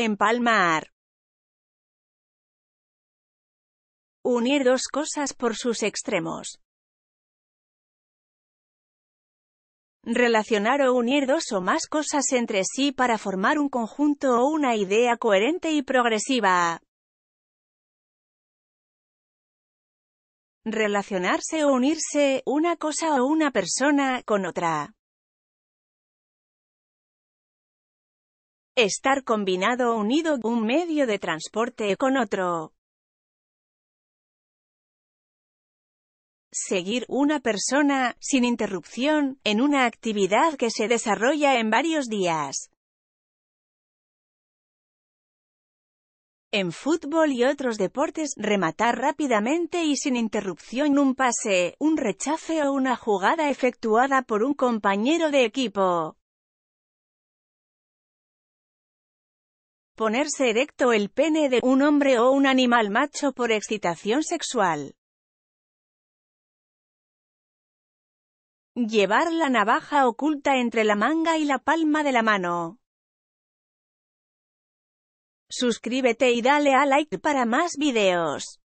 Empalmar. Unir dos cosas por sus extremos. Relacionar o unir dos o más cosas entre sí para formar un conjunto o una idea coherente y progresiva. Relacionarse o unirse una cosa o una persona con otra. Estar combinado o unido un medio de transporte con otro. Seguir una persona, sin interrupción, en una actividad que se desarrolla en varios días. En fútbol y otros deportes, rematar rápidamente y sin interrupción un pase, un rechace o una jugada efectuada por un compañero de equipo. Ponerse erecto el pene de un hombre o un animal macho por excitación sexual. Llevar la navaja oculta entre la manga y la palma de la mano. Suscríbete y dale a like para más videos.